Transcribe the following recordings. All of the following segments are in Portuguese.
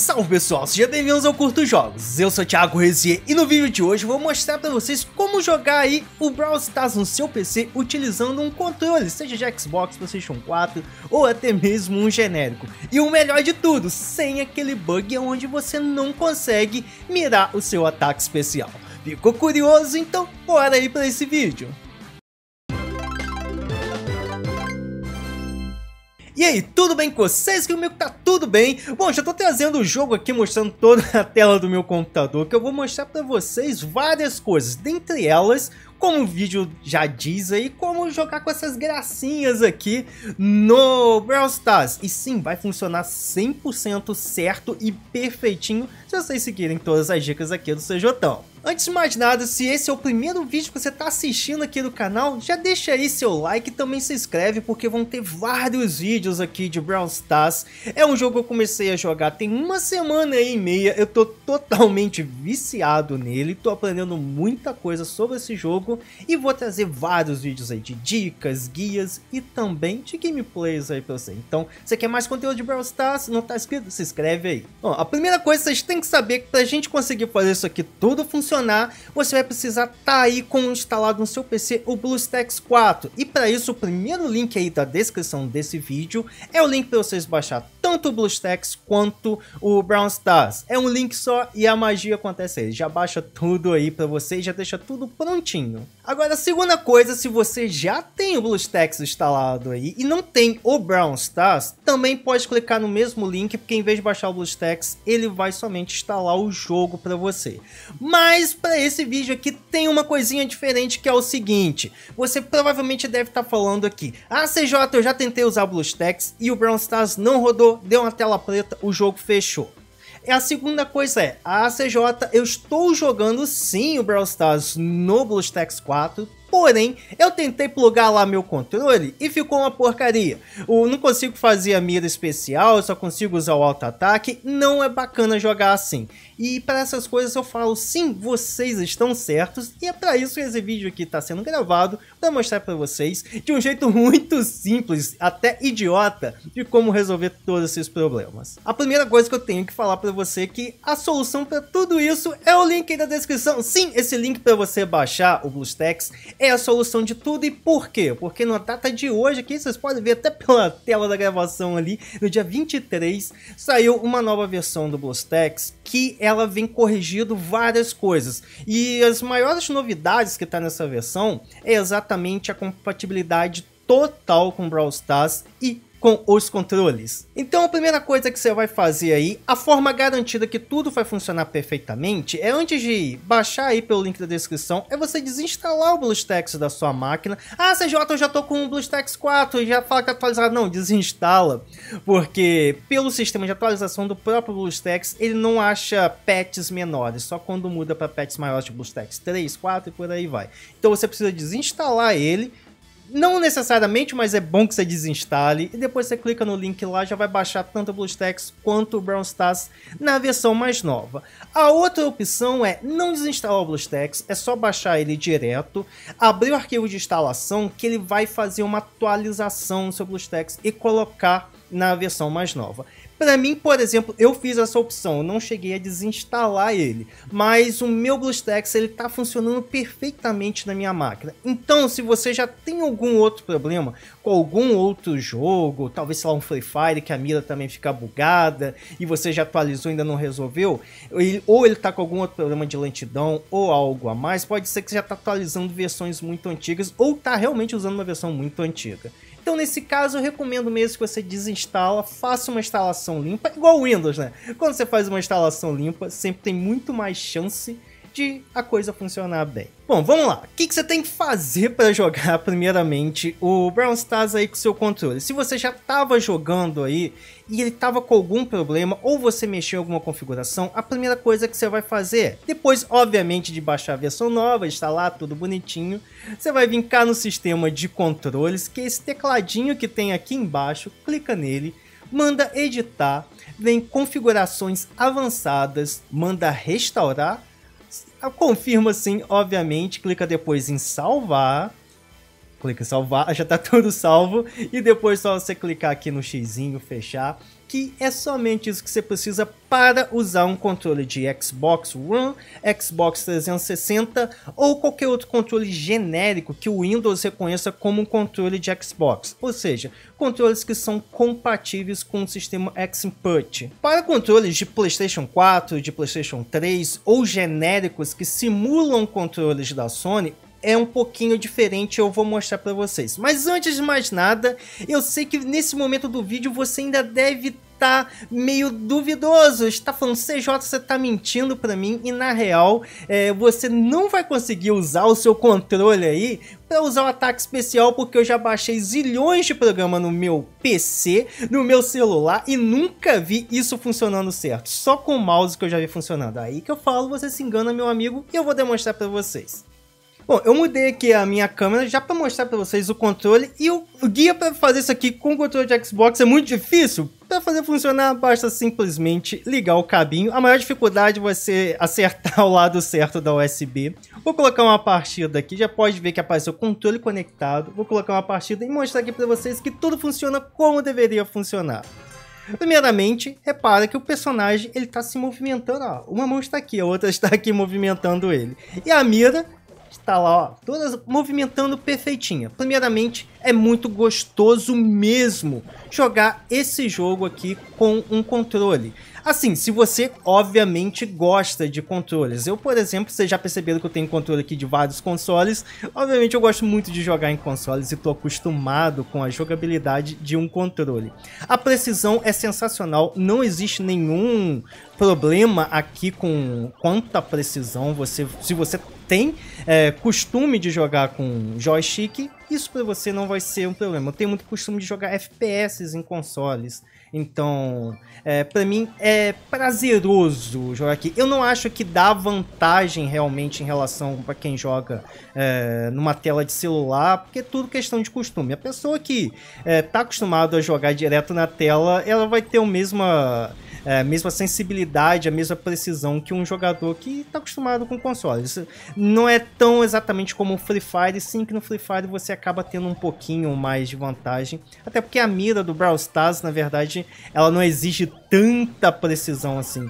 Salve pessoal, sejam bem-vindos ao Curto Jogos, eu sou Thiago Rezier e no vídeo de hoje vou mostrar para vocês como jogar aí o Brawl Stars no seu PC utilizando um controle, seja de Xbox, Playstation 4 ou até mesmo um genérico. E o melhor de tudo, sem aquele bug onde você não consegue mirar o seu ataque especial. Ficou curioso? Então bora aí para esse vídeo! E aí, tudo bem com vocês? Que o meu tá tudo bem? Bom, já tô trazendo o jogo aqui mostrando toda a tela do meu computador, que eu vou mostrar para vocês várias coisas, dentre elas como o vídeo já diz aí, como jogar com essas gracinhas aqui no Brawl Stars. E sim, vai funcionar 100% certo e perfeitinho se vocês seguirem todas as dicas aqui do Sejotão. Antes de mais nada, se esse é o primeiro vídeo que você está assistindo aqui no canal, já deixa aí seu like e também se inscreve porque vão ter vários vídeos aqui de Brawl Stars. É um jogo eu comecei a jogar tem uma semana e meia, eu tô totalmente viciado nele, tô aprendendo muita coisa sobre esse jogo e vou trazer vários vídeos aí de dicas, guias e também de gameplays aí pra você. Então, você quer mais conteúdo de Brawl Stars? Não tá inscrito? Se inscreve aí. Bom, a primeira coisa que vocês têm que saber é que pra gente conseguir fazer isso aqui tudo funcionar, você vai precisar tá aí com instalado no seu PC o BlueStacks 4. E para isso, o primeiro link aí da descrição desse vídeo é o link para vocês baixar tanto tanto o BlueStacks quanto o Brown Stars. É um link só e a magia acontece aí. Já baixa tudo aí para você e já deixa tudo prontinho. Agora, a segunda coisa, se você já tem o BlueStacks instalado aí e não tem o Brown Stars, também pode clicar no mesmo link, porque em vez de baixar o BlueStacks, ele vai somente instalar o jogo para você. Mas para esse vídeo aqui tem uma coisinha diferente que é o seguinte, você provavelmente deve estar tá falando aqui, ah CJ, eu já tentei usar o BlueStacks e o Brown Stars não rodou, deu deu uma tela preta, o jogo fechou. E é a segunda coisa é, a ACJ, eu estou jogando sim o Brawl Stars no BlueStacks 4, porém, eu tentei plugar lá meu controle e ficou uma porcaria. Eu não consigo fazer a mira especial, eu só consigo usar o auto ataque, não é bacana jogar assim. E para essas coisas eu falo, sim, vocês estão certos. E é para isso que esse vídeo aqui está sendo gravado, para mostrar para vocês de um jeito muito simples, até idiota, de como resolver todos esses problemas. A primeira coisa que eu tenho que falar para você é que a solução para tudo isso é o link aí da descrição. Sim, esse link para você baixar o BlueStacks é a solução de tudo. E por quê? Porque na data de hoje aqui, vocês podem ver até pela tela da gravação ali, no dia 23, saiu uma nova versão do BlueStacks que ela vem corrigindo várias coisas. E as maiores novidades que está nessa versão é exatamente a compatibilidade total com Brawl Stars e com os controles. Então a primeira coisa que você vai fazer aí, a forma garantida que tudo vai funcionar perfeitamente, é antes de baixar aí pelo link da descrição, é você desinstalar o BlueStacks da sua máquina. Ah, CJ, eu já tô com o BlueStacks 4 já fala que é atualizar. Não, desinstala, porque pelo sistema de atualização do próprio BlueStacks, ele não acha patches menores, só quando muda para patches maiores, de tipo BlueStacks 3, 4 e por aí vai. Então você precisa desinstalar ele, não necessariamente, mas é bom que você desinstale. E depois você clica no link lá, já vai baixar tanto o BlueStacks quanto o Brown Stars na versão mais nova. A outra opção é não desinstalar o BlueStacks, é só baixar ele direto, abrir o arquivo de instalação que ele vai fazer uma atualização no seu BlueStacks e colocar na versão mais nova. Para mim, por exemplo, eu fiz essa opção, eu não cheguei a desinstalar ele, mas o meu BlueStacks ele tá funcionando perfeitamente na minha máquina. Então, se você já tem algum outro problema com algum outro jogo, talvez sei lá um Free Fire que a mira também fica bugada e você já atualizou e ainda não resolveu, ou ele tá com algum outro problema de lentidão ou algo a mais, pode ser que você já está atualizando versões muito antigas ou tá realmente usando uma versão muito antiga. Então, nesse caso, eu recomendo mesmo que você desinstala, faça uma instalação limpa, igual o Windows, né? Quando você faz uma instalação limpa, sempre tem muito mais chance de a coisa funcionar bem. Bom, vamos lá. O que, que você tem que fazer para jogar, primeiramente, o Brown Stars aí com seu controle? Se você já estava jogando aí e ele estava com algum problema ou você mexeu em alguma configuração, a primeira coisa que você vai fazer, depois, obviamente, de baixar a versão nova, instalar tudo bonitinho, você vai vir cá no sistema de controles, que é esse tecladinho que tem aqui embaixo, clica nele, manda editar, vem configurações avançadas, manda restaurar Confirma sim, obviamente. Clica depois em salvar. Clica em salvar, já tá tudo salvo. E depois só você clicar aqui no xizinho, fechar que é somente isso que você precisa para usar um controle de Xbox One, Xbox 360 ou qualquer outro controle genérico que o Windows reconheça como um controle de Xbox, ou seja, controles que são compatíveis com o sistema Xinput. Para controles de PlayStation 4, de PlayStation 3 ou genéricos que simulam controles da Sony, é um pouquinho diferente, eu vou mostrar para vocês. Mas antes de mais nada, eu sei que nesse momento do vídeo você ainda deve tá meio duvidoso. Está falando CJ, você tá mentindo para mim e na real é, você não vai conseguir usar o seu controle aí para usar o ataque especial porque eu já baixei zilhões de programa no meu PC, no meu celular e nunca vi isso funcionando certo. Só com o mouse que eu já vi funcionando. Aí que eu falo, você se engana meu amigo e eu vou demonstrar para vocês. Bom, eu mudei aqui a minha câmera já para mostrar para vocês o controle e o, o guia para fazer isso aqui com o controle de Xbox é muito difícil. Para fazer funcionar, basta simplesmente ligar o cabinho. A maior dificuldade é vai ser acertar o lado certo da USB. Vou colocar uma partida aqui, já pode ver que apareceu controle conectado. Vou colocar uma partida e mostrar aqui para vocês que tudo funciona como deveria funcionar. Primeiramente, repara que o personagem ele está se movimentando. Ó, uma mão está aqui, a outra está aqui movimentando ele. E a mira tá lá, ó, todas movimentando perfeitinha. Primeiramente, é muito gostoso mesmo jogar esse jogo aqui com um controle. Assim, se você obviamente gosta de controles. Eu, por exemplo, vocês já perceberam que eu tenho controle aqui de vários consoles. Obviamente eu gosto muito de jogar em consoles e tô acostumado com a jogabilidade de um controle. A precisão é sensacional, não existe nenhum problema aqui com quanta precisão você se você tem é, costume de jogar com joystick, isso para você não vai ser um problema. Eu tenho muito costume de jogar FPS em consoles. Então, é, para mim é prazeroso jogar aqui. Eu não acho que dá vantagem realmente em relação para quem joga é, numa tela de celular, porque é tudo questão de costume. A pessoa que é, tá acostumada a jogar direto na tela, ela vai ter o mesma é, a mesma sensibilidade, a mesma precisão que um jogador que está acostumado com consoles. Não é tão exatamente como o Free Fire, sim que no Free Fire você acaba tendo um pouquinho mais de vantagem, até porque a mira do Brawl Stars, na verdade, ela não exige tanta precisão assim.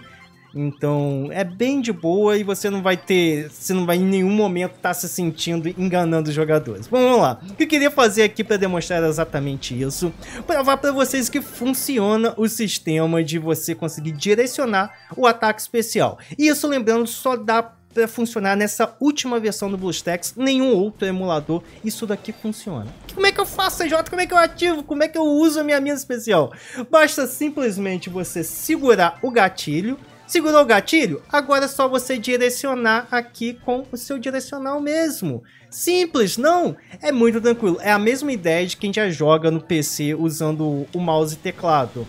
Então é bem de boa e você não vai ter, você não vai em nenhum momento estar tá se sentindo enganando os jogadores. Bom, vamos lá. O que eu queria fazer aqui para demonstrar exatamente isso, provar para vocês que funciona o sistema de você conseguir direcionar o ataque especial. E isso lembrando só dá para funcionar nessa última versão do BlueStacks, nenhum outro emulador, isso daqui funciona. Como é que eu faço, CJ? Como é que eu ativo? Como é que eu uso a minha mina especial? Basta simplesmente você segurar o gatilho Segurou o gatilho? Agora é só você direcionar aqui com o seu direcional mesmo. Simples, não? É muito tranquilo. É a mesma ideia de quem já joga no PC usando o mouse e teclado.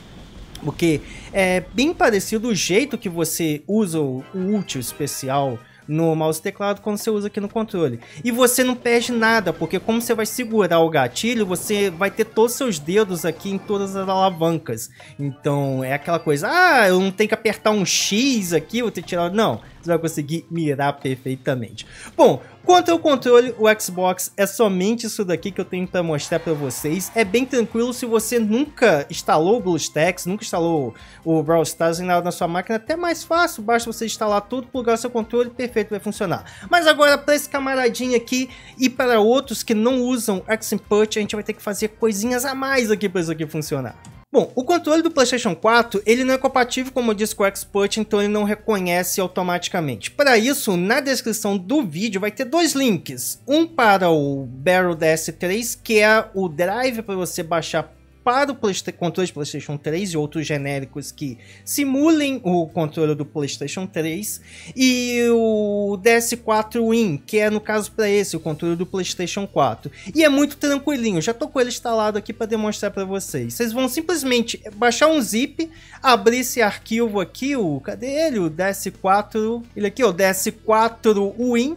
Porque é bem parecido o jeito que você usa o útil especial no mouse e teclado quando você usa aqui no controle. E você não perde nada, porque como você vai segurar o gatilho, você vai ter todos os seus dedos aqui em todas as alavancas. Então é aquela coisa, ah, eu não tenho que apertar um X aqui, vou ter que tirar... Não, você vai conseguir mirar perfeitamente. Bom, Quanto ao controle, o Xbox é somente isso daqui que eu tenho para mostrar para vocês. É bem tranquilo se você nunca instalou o BlueStacks, nunca instalou o Brawl Stars nada na sua máquina, até mais fácil, basta você instalar tudo, plugar o seu controle, perfeito, vai funcionar. Mas agora para esse camaradinho aqui e para outros que não usam X-Input, a gente vai ter que fazer coisinhas a mais aqui para isso aqui funcionar. Bom, o controle do PlayStation 4 ele não é compatível, como eu disse, com o Xpert, então ele não reconhece automaticamente. Para isso, na descrição do vídeo vai ter dois links. Um para o Barrel DS3, que é o drive para você baixar para o controle de PlayStation 3 e outros genéricos que simulem o controle do PlayStation 3 e o DS4 Win, que é no caso para esse o controle do PlayStation 4. E é muito tranquilinho, já tô com ele instalado aqui para demonstrar para vocês. Vocês vão simplesmente baixar um zip, abrir esse arquivo aqui, o cadê ele? O DS4, ele aqui, o DS4 Win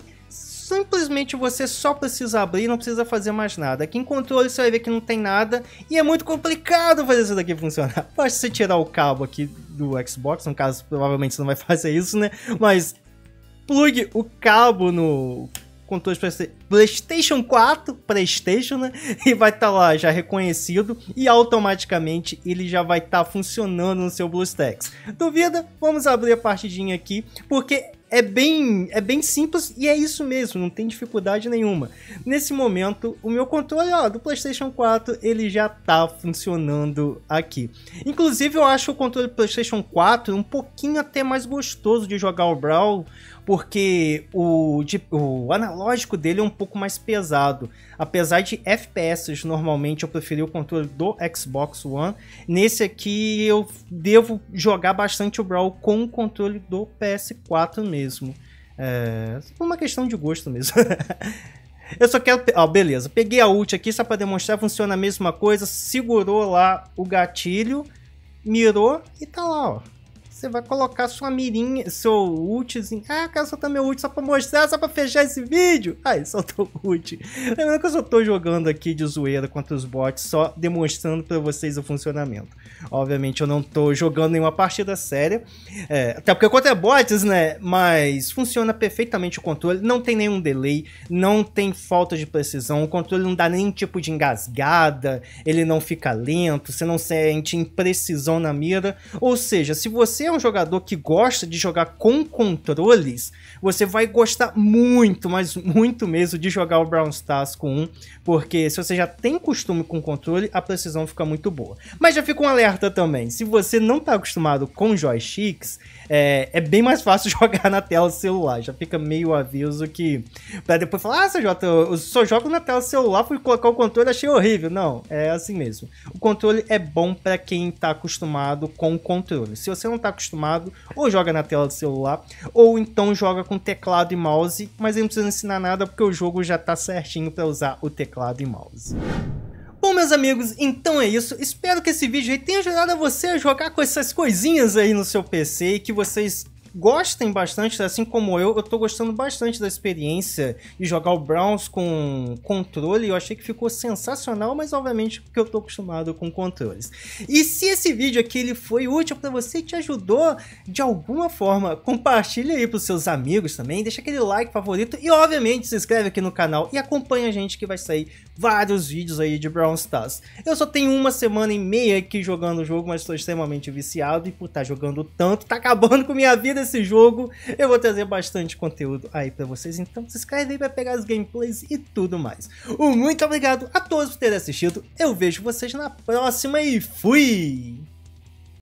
simplesmente você só precisa abrir, não precisa fazer mais nada. Aqui em controle você vai ver que não tem nada e é muito complicado fazer isso daqui funcionar. Pode você tirar o cabo aqui do Xbox, no caso provavelmente você não vai fazer isso, né? Mas plugue o cabo no controle PlayStation 4, PlayStation, né? E vai estar tá lá já reconhecido e automaticamente ele já vai estar tá funcionando no seu BlueStacks. Duvida? Vamos abrir a partidinha aqui, porque é bem, é bem simples e é isso mesmo, não tem dificuldade nenhuma. Nesse momento, o meu controle ó, do PlayStation 4 ele já tá funcionando aqui. Inclusive, eu acho o controle do PlayStation 4 um pouquinho até mais gostoso de jogar o Brawl porque o, de, o analógico dele é um pouco mais pesado. Apesar de FPS, normalmente eu preferi o controle do Xbox One. Nesse aqui eu devo jogar bastante o Brawl com o controle do PS4 mesmo. É, uma questão de gosto mesmo. Eu só quero. Ó, oh, beleza. Peguei a ult aqui só para demonstrar. Funciona a mesma coisa. Segurou lá o gatilho, mirou e tá lá, ó. Você vai colocar sua mirinha, seu ultzinho. Ah, eu quero soltar meu ult só pra mostrar, só pra fechar esse vídeo. Aí, soltou o ult. Lembrando que eu só tô jogando aqui de zoeira contra os bots, só demonstrando pra vocês o funcionamento. Obviamente eu não tô jogando nenhuma partida séria. É, até porque contra bots, né? Mas funciona perfeitamente o controle. Não tem nenhum delay, não tem falta de precisão. O controle não dá nenhum tipo de engasgada. Ele não fica lento, você não sente imprecisão na mira. Ou seja, se você você é um jogador que gosta de jogar com controles, você vai gostar muito, mas muito mesmo de jogar o Brown Stars com um, porque se você já tem costume com controle, a precisão fica muito boa. Mas já fica um alerta também, se você não está acostumado com joysticks, é, é bem mais fácil jogar na tela celular. Já fica meio aviso que. Pra depois falar, ah, CJ, eu só jogo na tela celular, fui colocar o controle, achei horrível. Não, é assim mesmo. O controle é bom para quem tá acostumado com o controle. Se você não tá acostumado, ou joga na tela do celular, ou então joga com teclado e mouse, mas eu não precisa ensinar nada porque o jogo já tá certinho para usar o teclado e mouse. Bom, meus amigos, então é isso. Espero que esse vídeo tenha ajudado a você a jogar com essas coisinhas aí no seu PC e que vocês gostem bastante, assim como eu, eu tô gostando bastante da experiência de jogar o Browns com controle. Eu achei que ficou sensacional, mas obviamente porque eu tô acostumado com controles. E se esse vídeo aqui ele foi útil para você e te ajudou de alguma forma, compartilha aí pros seus amigos também, deixa aquele like favorito e obviamente se inscreve aqui no canal e acompanha a gente que vai sair vários vídeos aí de Brown Stars. Eu só tenho uma semana e meia aqui jogando o jogo, mas estou extremamente viciado e por estar tá jogando tanto, tá acabando com minha vida esse jogo. Eu vou trazer bastante conteúdo aí para vocês, então se inscreve aí para pegar as gameplays e tudo mais. Um muito obrigado a todos por terem assistido, eu vejo vocês na próxima e fui!